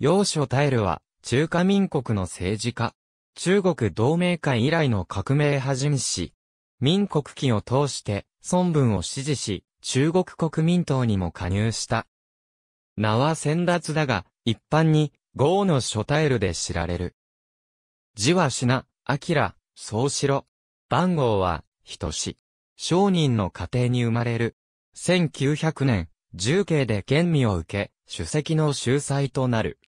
楊タ大ルは、中華民国の政治家。中国同盟会以来の革命じめし、民国期を通して、孫文を支持し、中国国民党にも加入した。名は先達だが、一般に、豪の諸イルで知られる。字は品、明、宗四郎。番号は、等し。商人の家庭に生まれる。1900年、重慶で権利を受け、主席の秀才となる。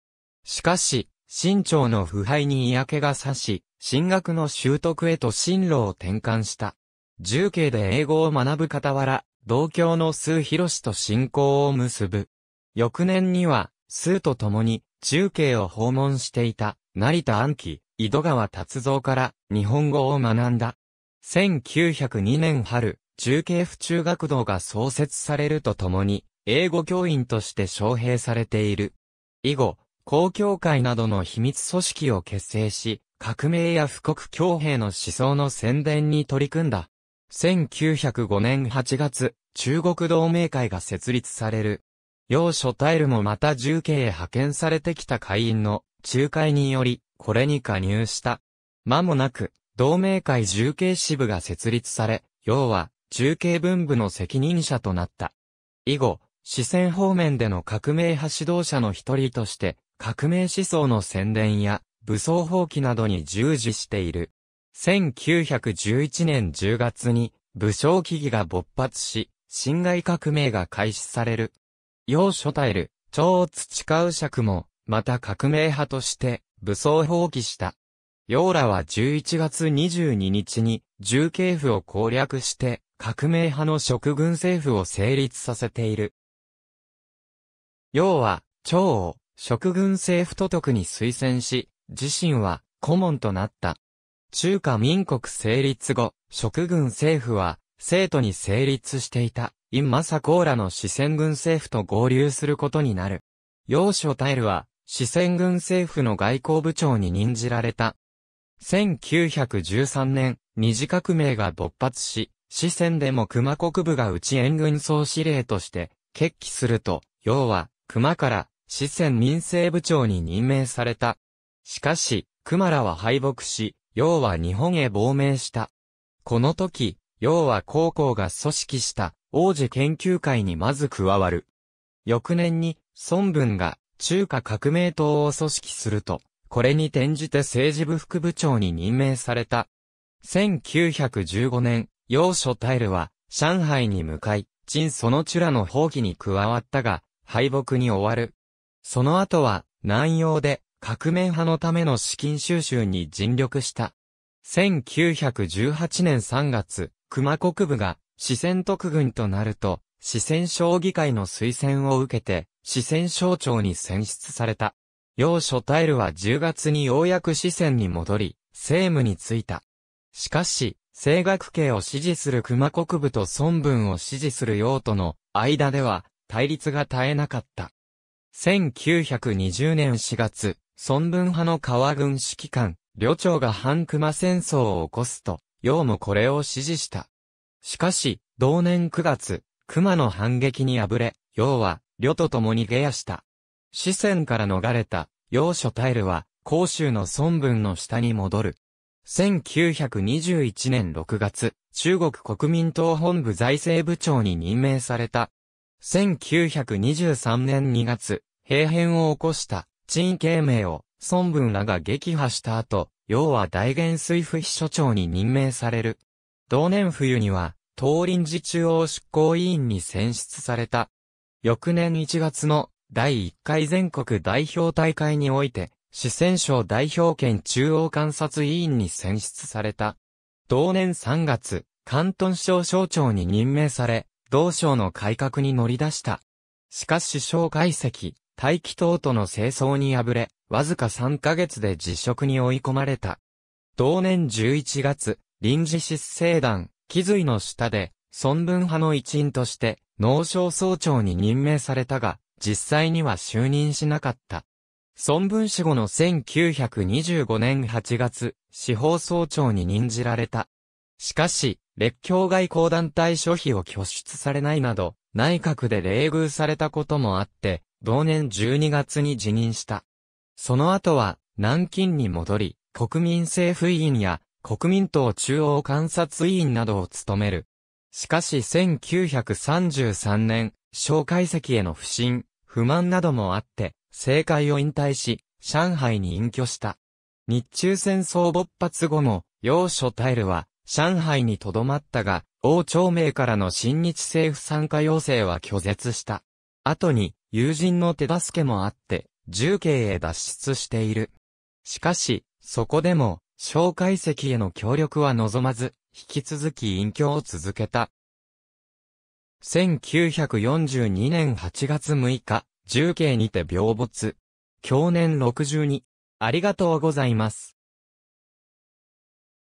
しかし、清朝の腐敗に嫌気がさし、進学の習得へと進路を転換した。重慶で英語を学ぶ傍ら、同郷の数広氏と信仰を結ぶ。翌年には、数と共に、中継を訪問していた、成田安紀、井戸川達造から日本語を学んだ。1902年春、中継府中学堂が創設されるとともに、英語教員として招聘されている。以後、公共会などの秘密組織を結成し、革命や富国強兵の思想の宣伝に取り組んだ。1905年8月、中国同盟会が設立される。要諸タイルもまた重慶へ派遣されてきた会員の仲介により、これに加入した。間もなく、同盟会重慶支部が設立され、要は、重慶分部の責任者となった。以後、四川方面での革命派指導者の一人として、革命思想の宣伝や武装放棄などに従事している。1911年10月に武将危義が勃発し、侵害革命が開始される。要所耐える、超培う尺も、また革命派として武装放棄した。要らは11月22日に重慶府を攻略して革命派の職軍政府を成立させている。要は、長を、職軍政府都督に推薦し、自身は、顧問となった。中華民国成立後、職軍政府は、生徒に成立していた、インマサコーラの四川軍政府と合流することになる。要所タイルは、四川軍政府の外交部長に任じられた。1913年、二次革命が勃発し、四川でも熊国部が内援軍総司令として、決起すると、要は、熊から四川民政部長に任命された。しかし、熊らは敗北し、楊は日本へ亡命した。この時、楊は高校が組織した王子研究会にまず加わる。翌年に、孫文が中華革命党を組織すると、これに転じて政治部副部長に任命された。1915年、楊所タイルは上海に向かい、陳そのチュラの放棄に加わったが、敗北に終わる。その後は、南洋で、革命派のための資金収集に尽力した。1918年3月、熊国部が、四川特軍となると、四川省議会の推薦を受けて、四川省庁に選出された。要所タイルは10月にようやく四川に戻り、政務に就いた。しかし、政学系を支持する熊国部と孫文を支持する用との間では、対立が絶えなかった。1920年4月、孫文派の川軍指揮官、旅長が反熊戦争を起こすと、楊もこれを支持した。しかし、同年9月、熊の反撃に敗れ、楊は、旅と共に下野した。四川から逃れた、楊所タイルは、甲州の孫文の下に戻る。1921年6月、中国国民党本部財政部長に任命された1923年2月、兵変を起こした、陳慶明を、孫文らが撃破した後、要は大元水府秘書長に任命される。同年冬には、東林寺中央執行委員に選出された。翌年1月の第1回全国代表大会において、四川省代表権中央監察委員に選出された。同年3月、関東省省長に任命され、同省の改革に乗り出した。しかし小解析、大気党との清掃に敗れ、わずか3ヶ月で辞職に追い込まれた。同年11月、臨時失政団、気髄の下で、孫文派の一員として、農省総長に任命されたが、実際には就任しなかった。孫文氏後の1925年8月、司法総長に任じられた。しかし、列強外交団体諸費を拠出されないなど、内閣で冷遇されたこともあって、同年12月に辞任した。その後は、南京に戻り、国民政府委員や国民党中央観察委員などを務める。しかし1933年、蒋介石への不信、不満などもあって、政界を引退し、上海に隠居した。日中戦争勃発後も、楊所タイルは、上海に留まったが、王朝明からの親日政府参加要請は拒絶した。後に、友人の手助けもあって、重慶へ脱出している。しかし、そこでも、蒋介石への協力は望まず、引き続き隠居を続けた。1942年8月6日、重慶にて病没。去年62。ありがとうございます。